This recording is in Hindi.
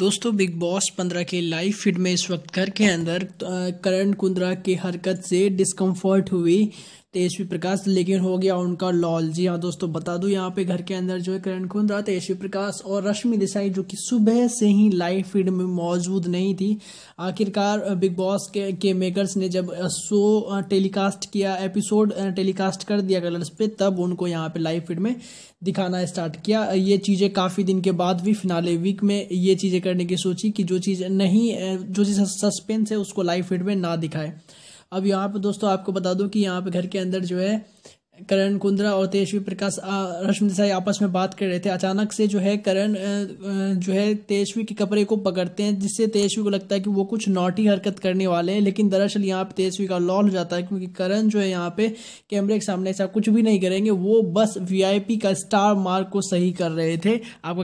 दोस्तों बिग बॉस पंद्रह के लाइव फीड में इस वक्त घर के अंदर करण कुंद्रा की हरकत से डिस्कम्फर्ट हुई तेजस्वी प्रकाश लेकिन हो गया उनका लॉल जी हाँ दोस्तों बता दूँ यहाँ पे घर के अंदर जो है करण कुंद्रा तेजस्वी प्रकाश और रश्मि देसाई जो कि सुबह से ही लाइव फीड में मौजूद नहीं थी आखिरकार बिग बॉस के के मेकर्स ने जब शो टेलीकास्ट किया एपिसोड टेलीकास्ट कर दिया कलर्स पे तब उनको यहाँ पे लाइव फीड में दिखाना स्टार्ट किया ये चीज़ें काफ़ी दिन के बाद भी फिनाले वीक में ये चीज़ें करने की सोची कि जो चीज़ नहीं जो चीज़ सस्पेंस है उसको लाइव फीड में ना दिखाए अब यहाँ पर दोस्तों आपको बता दूँ कि यहाँ पर घर के अंदर जो है करण कुंद्रा और तेजस्वी प्रकाश रश्मि देसाई आपस में बात कर रहे थे अचानक से जो है करण जो है तेजस्वी के कपड़े को पकड़ते हैं जिससे तेजस्वी को लगता है कि वो कुछ नॉटी हरकत करने वाले हैं लेकिन दरअसल यहाँ पे तेजस्वी का लॉल हो जाता है क्योंकि करण जो है यहाँ पे कैमरे के सामने ऐसा कुछ भी नहीं करेंगे वो बस वी का स्टार मार्क को सही कर रहे थे आपको